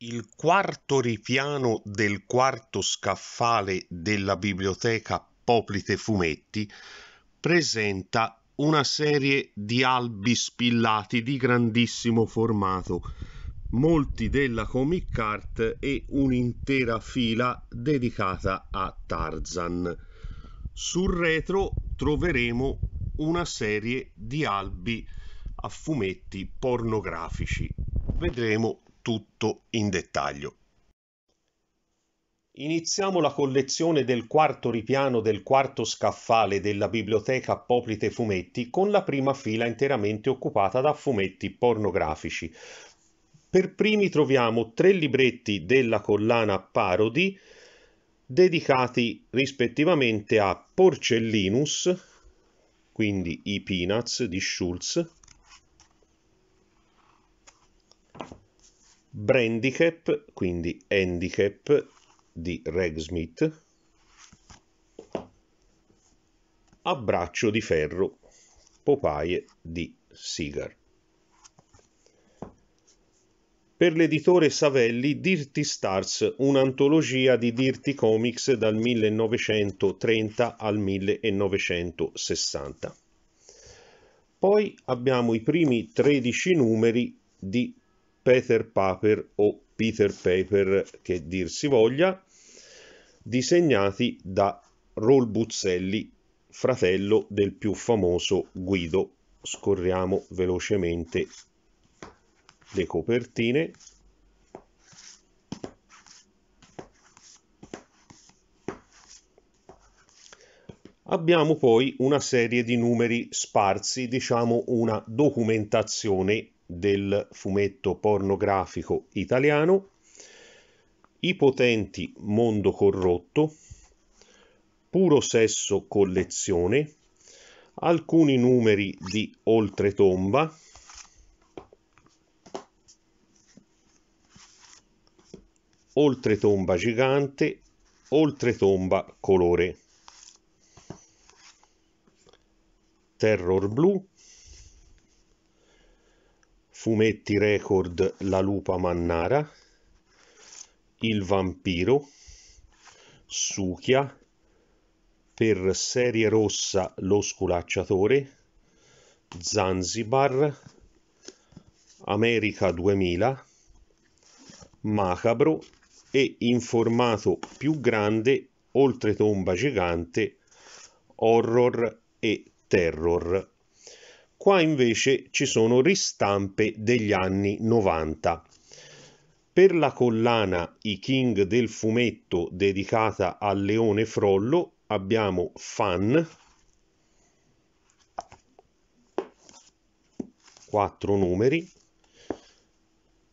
Il quarto ripiano del quarto scaffale della biblioteca Poplite Fumetti presenta una serie di albi spillati di grandissimo formato, molti della comic art e un'intera fila dedicata a Tarzan. Sul retro troveremo una serie di albi a fumetti pornografici. Vedremo tutto in dettaglio. Iniziamo la collezione del quarto ripiano del quarto scaffale della biblioteca Poplite Fumetti con la prima fila interamente occupata da fumetti pornografici. Per primi troviamo tre libretti della collana Parodi dedicati rispettivamente a Porcellinus, quindi i Peanuts di Schulz, Brandicap, quindi handicap di Regsmith, a braccio di ferro, Popaie di Sigar. Per l'editore Savelli, Dirty Stars, un'antologia di Dirty Comics dal 1930 al 1960. Poi abbiamo i primi 13 numeri di Peter Paper o Peter Paper che dir si voglia, disegnati da Rol Buzzelli, fratello del più famoso Guido. Scorriamo velocemente le copertine. Abbiamo poi una serie di numeri sparsi, diciamo una documentazione del fumetto pornografico italiano, I potenti mondo corrotto, Puro sesso collezione, alcuni numeri di Oltretomba, Oltretomba gigante, Oltretomba colore, Terror blu, Fumetti Record La Lupa Mannara, Il Vampiro, Suchia, per Serie Rossa Lo Sculacciatore, Zanzibar, America 2000, Macabro e in formato più grande Oltretomba Gigante, Horror e Terror Qua invece ci sono ristampe degli anni 90. Per la collana I King del fumetto dedicata al Leone Frollo abbiamo Fan quattro numeri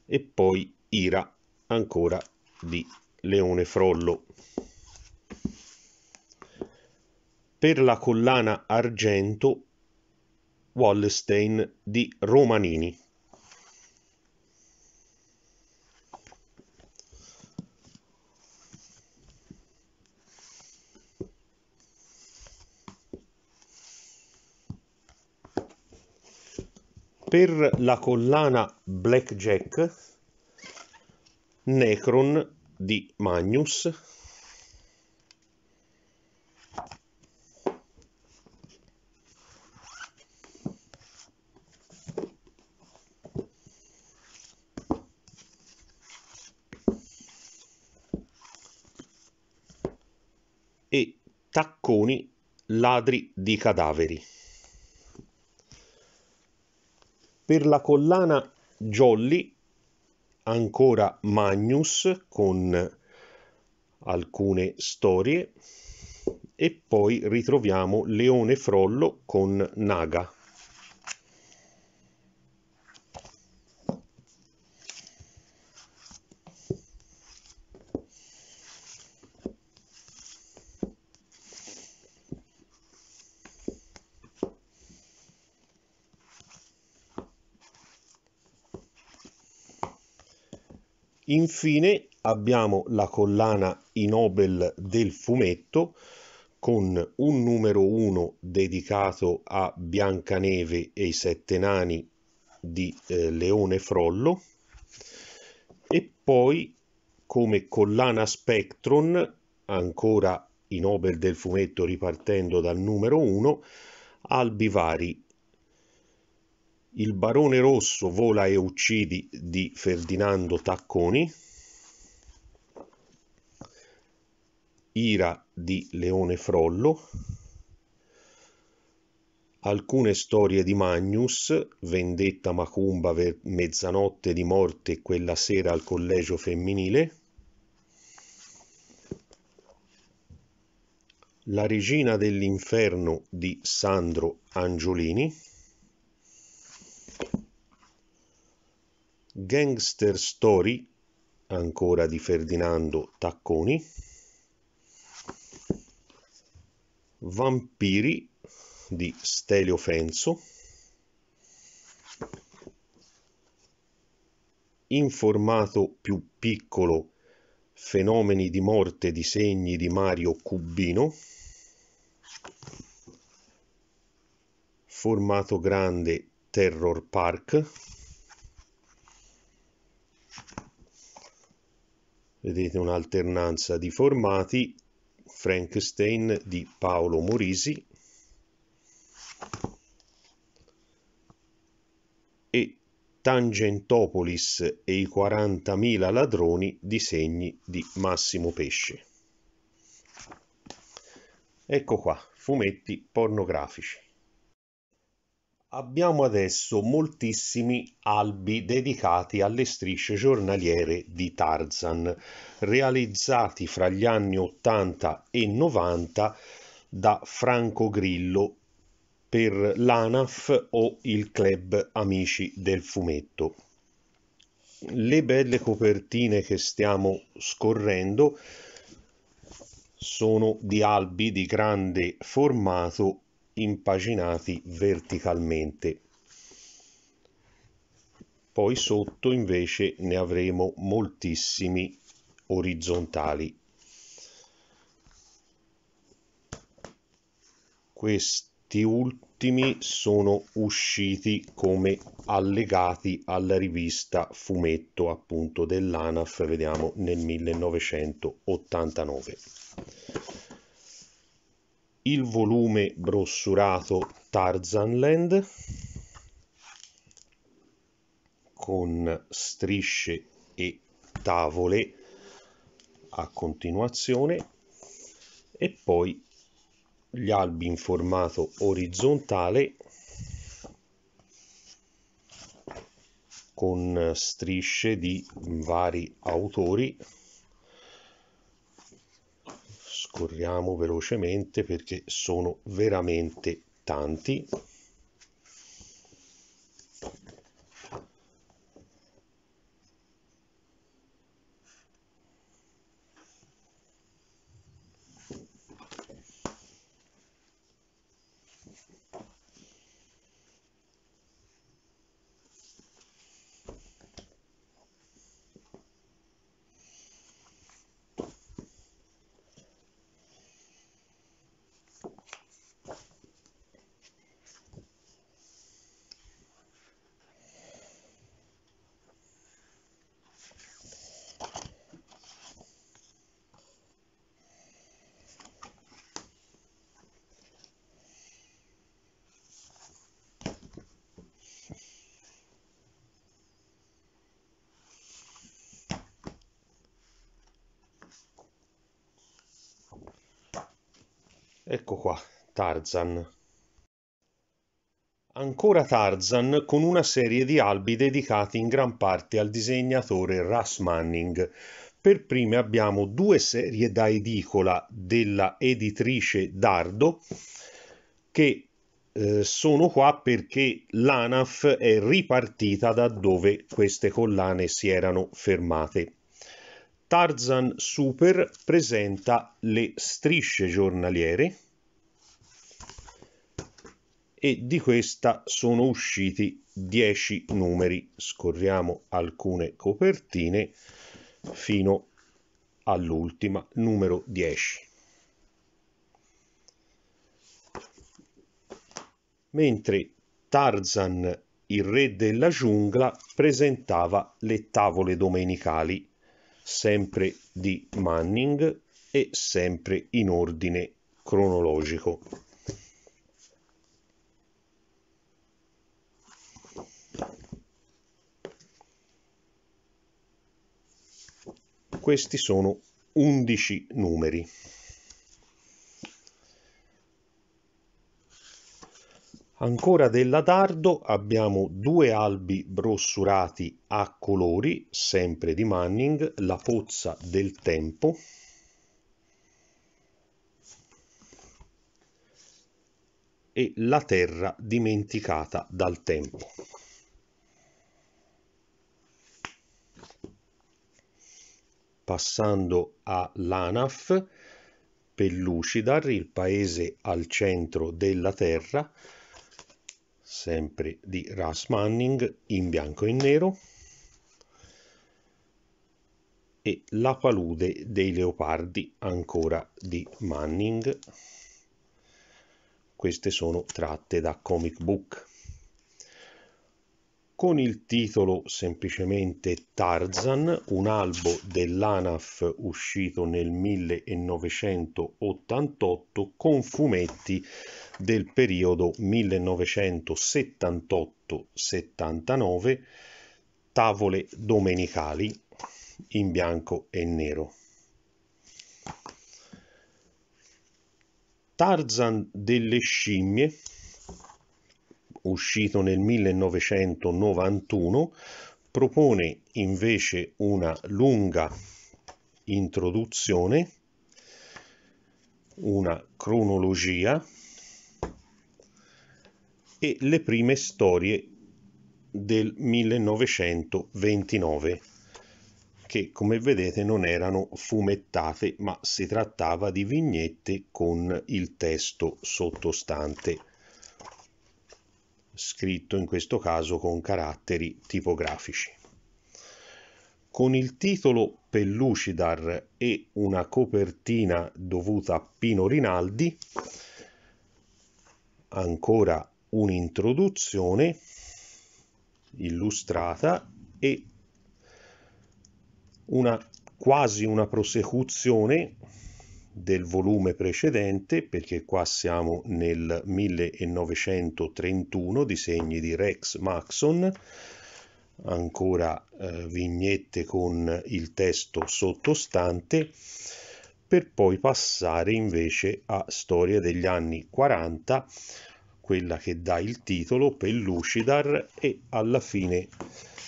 e poi Ira ancora di Leone Frollo. Per la collana Argento Wallenstein di Romanini. Per la collana Blackjack, Necron di Magnus, Tacconi, ladri di cadaveri. Per la collana Jolly, ancora Magnus con alcune storie e poi ritroviamo Leone Frollo con Naga. Infine abbiamo la collana I Nobel del fumetto con un numero 1 dedicato a Biancaneve e i sette nani di eh, Leone Frollo e poi come collana Spectron ancora i Nobel del fumetto ripartendo dal numero 1 Albivari il Barone Rosso vola e uccidi di Ferdinando Tacconi, Ira di Leone Frollo, alcune storie di Magnus, Vendetta Macumba per mezzanotte di morte quella sera al collegio femminile, La regina dell'inferno di Sandro Angiolini, Gangster Story, ancora di Ferdinando Tacconi, Vampiri di Stelio Fenzo, in formato più piccolo Fenomeni di morte di segni di Mario Cubino, formato grande Terror Park, vedete un'alternanza di formati, Frankenstein di Paolo Morisi e Tangentopolis e i 40.000 ladroni disegni di Massimo Pesce. Ecco qua, fumetti pornografici. Abbiamo adesso moltissimi albi dedicati alle strisce giornaliere di Tarzan, realizzati fra gli anni 80 e 90 da Franco Grillo per l'ANAF o il Club Amici del Fumetto. Le belle copertine che stiamo scorrendo sono di albi di grande formato impaginati verticalmente. Poi sotto invece ne avremo moltissimi orizzontali. Questi ultimi sono usciti come allegati alla rivista Fumetto appunto dell'ANAF, vediamo nel 1989 il volume brossurato Tarzanland con strisce e tavole a continuazione e poi gli albi in formato orizzontale con strisce di vari autori scorriamo velocemente perché sono veramente tanti Ecco qua, Tarzan. Ancora Tarzan con una serie di albi dedicati in gran parte al disegnatore Russ Manning. Per prime abbiamo due serie da edicola della editrice Dardo che eh, sono qua perché l'ANAF è ripartita da dove queste collane si erano fermate. Tarzan Super presenta le strisce giornaliere e di questa sono usciti 10 numeri. Scorriamo alcune copertine fino all'ultima, numero 10. Mentre Tarzan, il re della giungla, presentava le tavole domenicali sempre di Manning e sempre in ordine cronologico. Questi sono 11 numeri. Ancora della Dardo abbiamo due albi brossurati a colori, sempre di Manning, La pozza del tempo, e La terra dimenticata dal tempo. Passando all'ANAF, Pellucidar, il paese al centro della Terra, sempre di Russ Manning in bianco e nero e La palude dei leopardi ancora di Manning. Queste sono tratte da comic book. Con il titolo semplicemente Tarzan, un albo dell'ANAF uscito nel 1988 con fumetti del periodo 1978-79, tavole domenicali in bianco e nero. Tarzan delle scimmie, uscito nel 1991, propone invece una lunga introduzione, una cronologia e le prime storie del 1929 che come vedete non erano fumettate ma si trattava di vignette con il testo sottostante scritto in questo caso con caratteri tipografici. Con il titolo Pellucidar e una copertina dovuta a Pino Rinaldi, ancora un'introduzione illustrata e una quasi una prosecuzione del volume precedente perché qua siamo nel 1931 disegni di Rex Maxon ancora eh, vignette con il testo sottostante per poi passare invece a storia degli anni 40 quella che dà il titolo Pellucidar e alla fine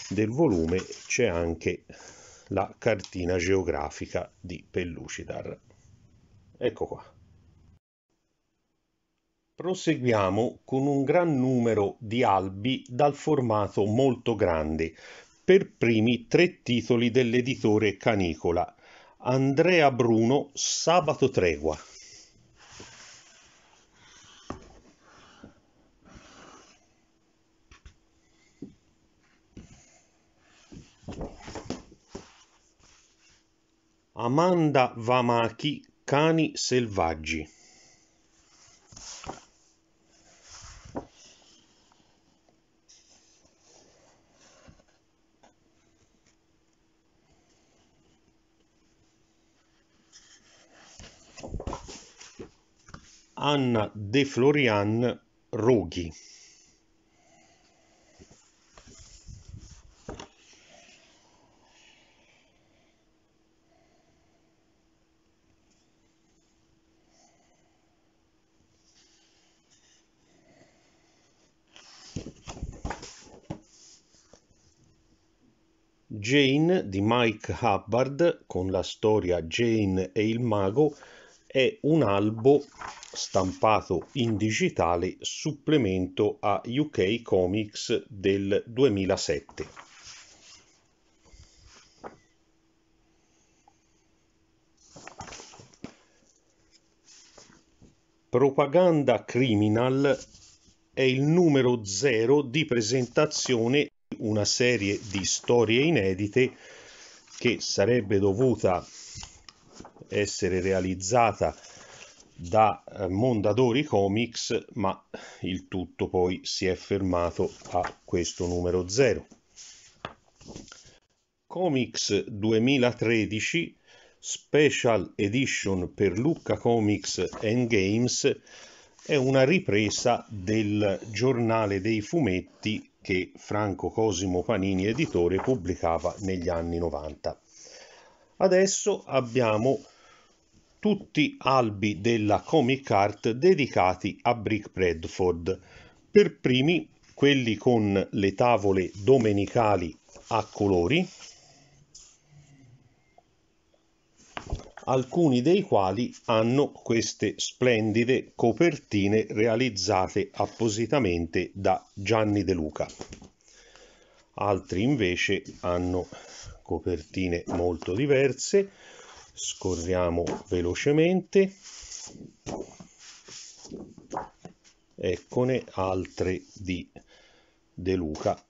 del volume c'è anche la cartina geografica di Pellucidar. Ecco qua. Proseguiamo con un gran numero di albi dal formato molto grande, per primi tre titoli dell'editore Canicola, Andrea Bruno, Sabato Tregua. Amanda Vamachi Cani selvaggi Anna De Florian Roghi Jane di Mike Hubbard con la storia Jane e il mago è un albo stampato in digitale supplemento a UK Comics del 2007. Propaganda Criminal è il numero zero di presentazione una serie di storie inedite che sarebbe dovuta essere realizzata da eh, Mondadori Comics, ma il tutto poi si è fermato a questo numero zero. Comics 2013 Special Edition per Lucca Comics and Games è una ripresa del giornale dei fumetti che Franco Cosimo Panini editore pubblicava negli anni 90. Adesso abbiamo tutti albi della comic art dedicati a Brick Bradford. Per primi quelli con le tavole domenicali a colori, alcuni dei quali hanno queste splendide copertine realizzate appositamente da Gianni De Luca. Altri invece hanno copertine molto diverse. Scorriamo velocemente. Eccone altre di De Luca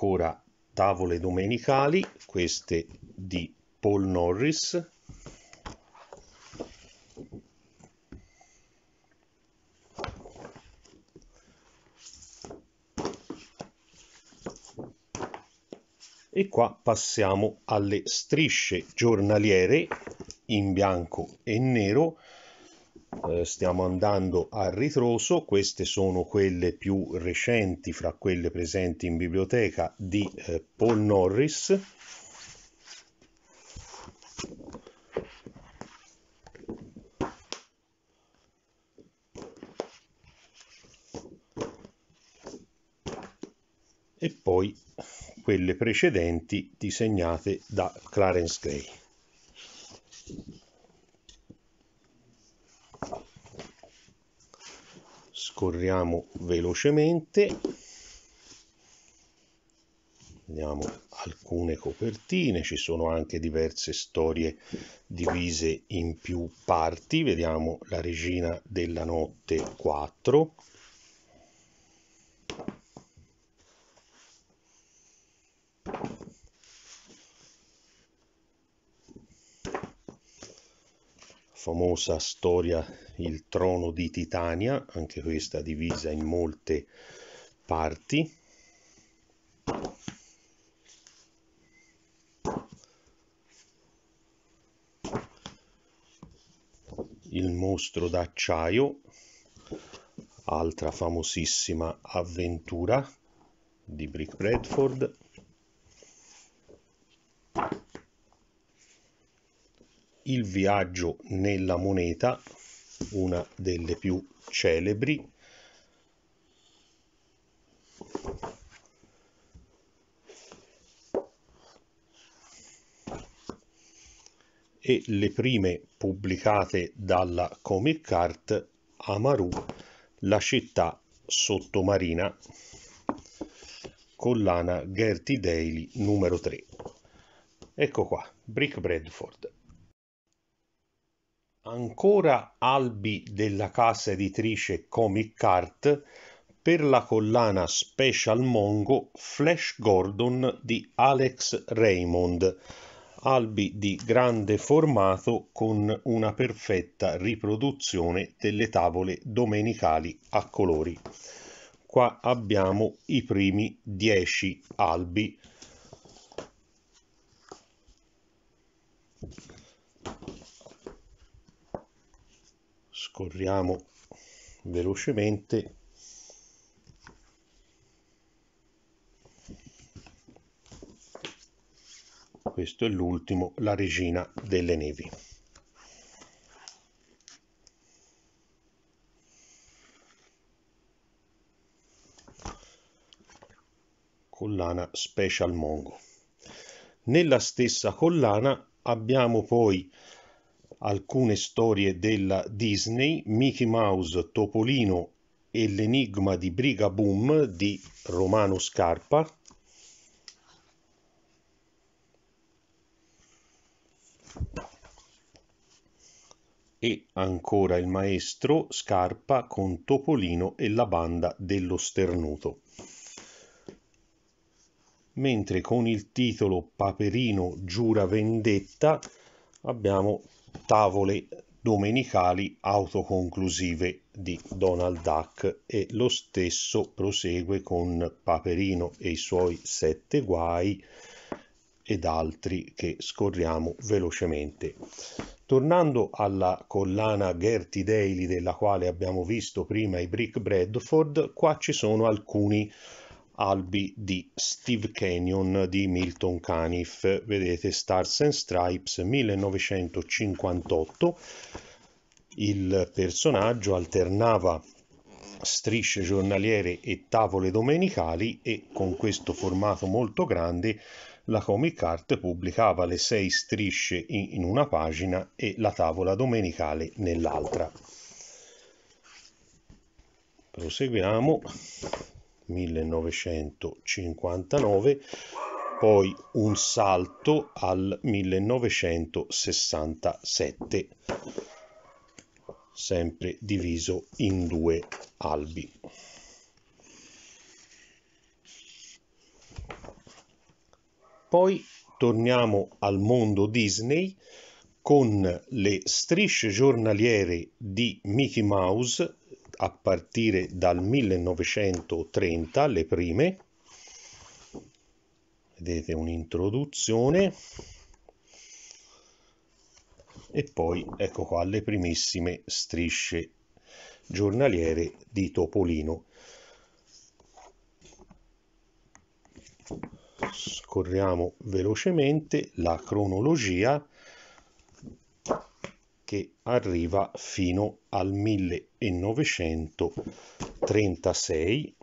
ancora tavole domenicali, queste di Paul Norris. E qua passiamo alle strisce giornaliere in bianco e nero eh, stiamo andando a ritroso, queste sono quelle più recenti fra quelle presenti in biblioteca di eh, Paul Norris. E poi quelle precedenti disegnate da Clarence Gray. scorriamo velocemente vediamo alcune copertine ci sono anche diverse storie divise in più parti vediamo la regina della notte 4 famosa storia Il trono di Titania, anche questa divisa in molte parti. Il mostro d'acciaio, altra famosissima avventura di Brick Bradford. Il viaggio nella moneta, una delle più celebri, e le prime pubblicate dalla comic art Amaru, la città sottomarina, collana Gertie Daily numero 3. Ecco qua, Brick Bradford ancora albi della casa editrice Comic Art per la collana Special Mongo Flash Gordon di Alex Raymond, albi di grande formato con una perfetta riproduzione delle tavole domenicali a colori. Qua abbiamo i primi 10 albi scorriamo velocemente questo è l'ultimo la regina delle nevi collana special mongo nella stessa collana abbiamo poi alcune storie della Disney, Mickey Mouse, Topolino e l'enigma di Briga Boom di Romano Scarpa. E ancora il maestro Scarpa con Topolino e la banda dello sternuto mentre con il titolo Paperino giura vendetta abbiamo tavole domenicali autoconclusive di Donald Duck e lo stesso prosegue con Paperino e i suoi sette guai ed altri che scorriamo velocemente. Tornando alla collana Gertie Daily della quale abbiamo visto prima i Brick Bradford, qua ci sono alcuni albi di Steve Canyon di Milton Caniff, vedete Stars and Stripes 1958, il personaggio alternava strisce giornaliere e tavole domenicali e con questo formato molto grande la Comic Art pubblicava le sei strisce in una pagina e la tavola domenicale nell'altra. Proseguiamo 1959, poi un salto al 1967, sempre diviso in due albi. Poi torniamo al mondo Disney con le strisce giornaliere di Mickey Mouse a partire dal 1930 le prime vedete un'introduzione e poi ecco qua le primissime strisce giornaliere di Topolino scorriamo velocemente la cronologia che arriva fino al 1936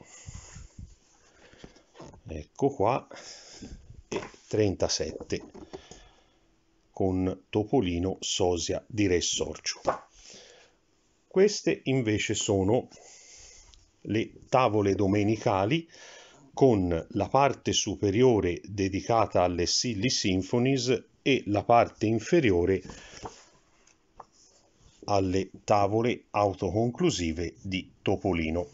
ecco qua e 37 con Topolino Sosia di Re Sorcio queste invece sono le tavole domenicali con la parte superiore dedicata alle Silly Symphonies e la parte inferiore alle tavole autoconclusive di Topolino.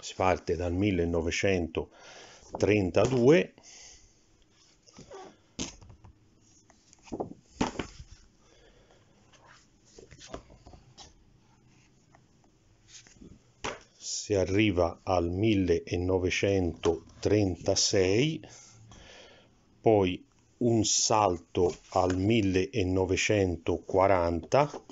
Si parte dal 1932 si arriva al 1936 poi un salto al 1940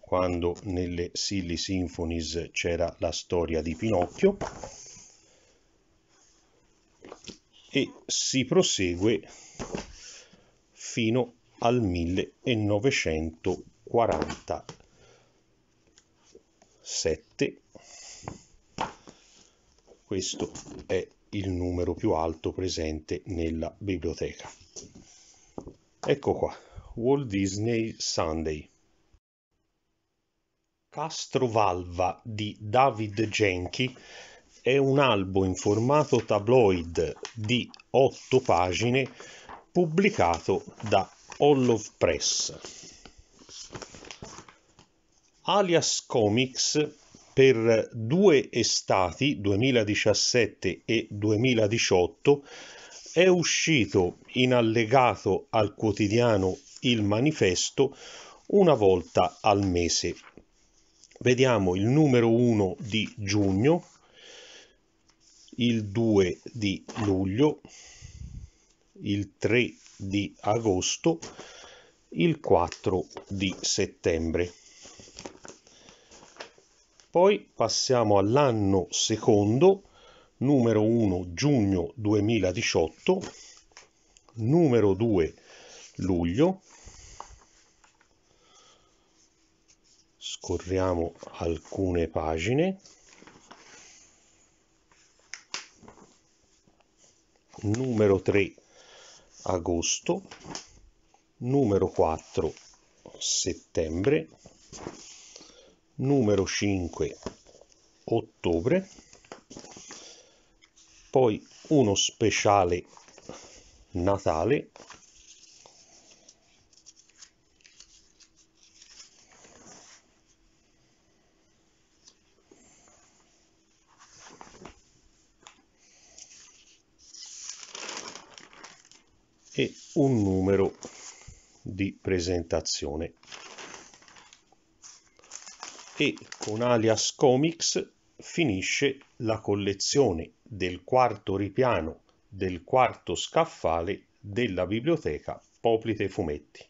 quando nelle Silly Symphonies c'era la storia di Pinocchio e si prosegue fino al 1947 questo è il numero più alto presente nella biblioteca. Ecco qua, Walt Disney Sunday. Castrovalva di David Genchi è un albo in formato tabloid di 8 pagine pubblicato da Olive Press. Alias Comics per due estati 2017 e 2018 è uscito in allegato al quotidiano il manifesto una volta al mese. Vediamo il numero 1 di giugno, il 2 di luglio, il 3 di agosto, il 4 di settembre. Poi passiamo all'anno secondo, numero 1 giugno 2018, numero 2 luglio, scorriamo alcune pagine, numero 3 agosto, numero 4 settembre, numero 5 ottobre poi uno speciale natale e un numero di presentazione e con Alias Comics finisce la collezione del quarto ripiano del quarto scaffale della biblioteca Poplite Fumetti.